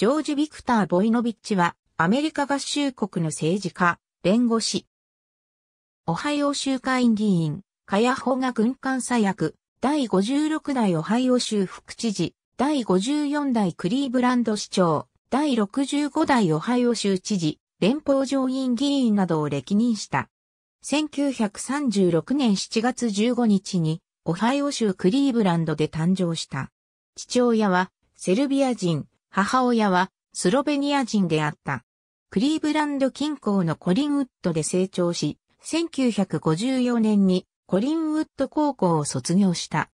ジョージ・ビクター・ボイノビッチは、アメリカ合衆国の政治家、弁護士。オハイオ州会議員、カヤホが軍艦左役、第56代オハイオ州副知事、第54代クリーブランド市長、第65代オハイオ州知事、連邦上院議員などを歴任した。1936年7月15日に、オハイオ州クリーブランドで誕生した。父親は、セルビア人、母親はスロベニア人であった。クリーブランド近郊のコリンウッドで成長し、1954年にコリンウッド高校を卒業した。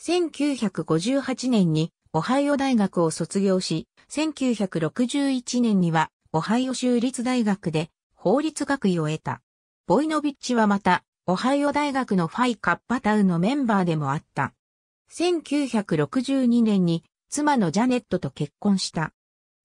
1958年にオハイオ大学を卒業し、1961年にはオハイオ州立大学で法律学位を得た。ボイノビッチはまた、オハイオ大学のファイカッパタウのメンバーでもあった。1962年に妻のジャネットと結婚した。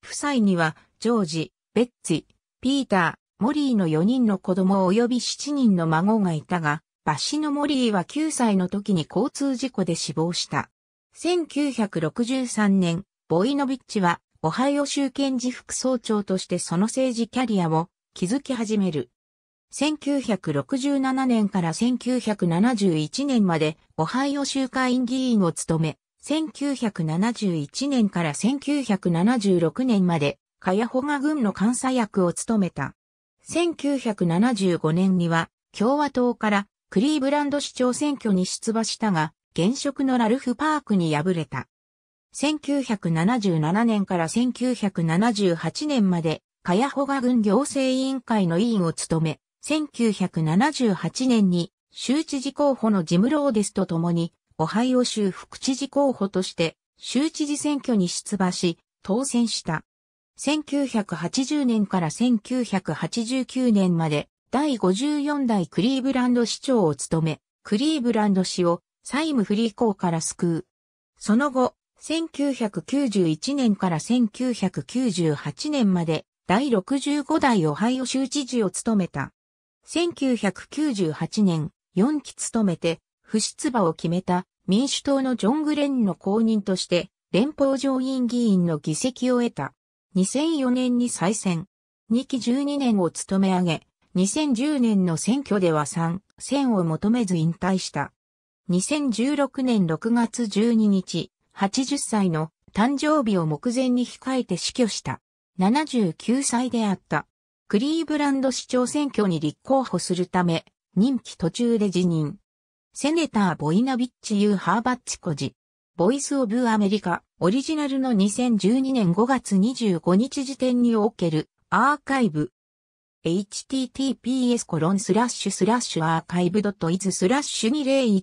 夫妻には、ジョージ、ベッツィ、ピーター、モリーの4人の子供及び7人の孫がいたが、バシのモリーは9歳の時に交通事故で死亡した。1963年、ボイノビッチは、オハイオ州検事副総長としてその政治キャリアを築き始める。1967年から1971年まで、オハイオ州会員議員を務め、1971年から1976年まで、カヤホガ軍の監査役を務めた。1975年には、共和党からクリーブランド市長選挙に出馬したが、現職のラルフ・パークに敗れた。1977年から1978年まで、カヤホガ軍行政委員会の委員を務め、1978年に州知事候補のジム・ローデスと共にオハイオ州副知事候補として、州知事選挙に出馬し、当選した。1980年から1989年まで、第54代クリーブランド市長を務め、クリーブランド市を債務不履行から救う。その後、1991年から1998年まで第65代オハイオ州知事を務めた。1998年、4期務めて不出馬を決めた民主党のジョン・グレンの後任として連邦上院議員の議席を得た。2004年に再選。2期12年を務め上げ、2010年の選挙では3選を求めず引退した。2016年6月12日、80歳の誕生日を目前に控えて死去した。79歳であった。クリーブランド市長選挙に立候補するため、任期途中で辞任。セネター・ボイナビッチ・ユー・ハーバッチ・コジ。ボイス・オブ・アメリカ、オリジナルの2012年5月25日時点におけるアーカイブ、https コロンスラッシュスラッシュアーカイブドットイズスラッシュ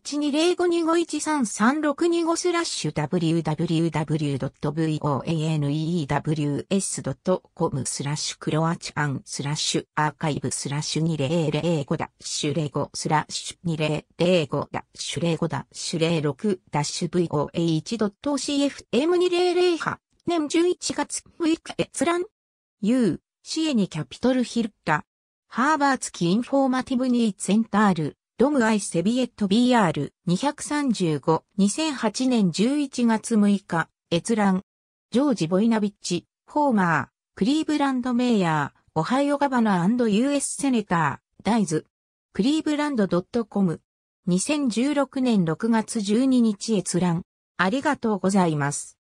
2012052513362スラッシュ www.voanews.com スラッシュクロアチアンスラッシュアーカイブスラッシュ2005ダッシュ05スラッシュ2005ダッシュ05ダッシュ06ダッシュ voh.cfm2008 a 年11月6日閲覧 U シエニキャピトルヒルッタ、ハーバーツキインフォーマティブニーツセンタール、ドムアイセビエット BR235、2008年11月6日、閲覧、ジョージ・ボイナビッチ、ホーマー、クリーブランドメイヤー、オハイオガバナ &US セネター、ダイズ、クリーブランド .com、2016年6月12日閲覧、ありがとうございます。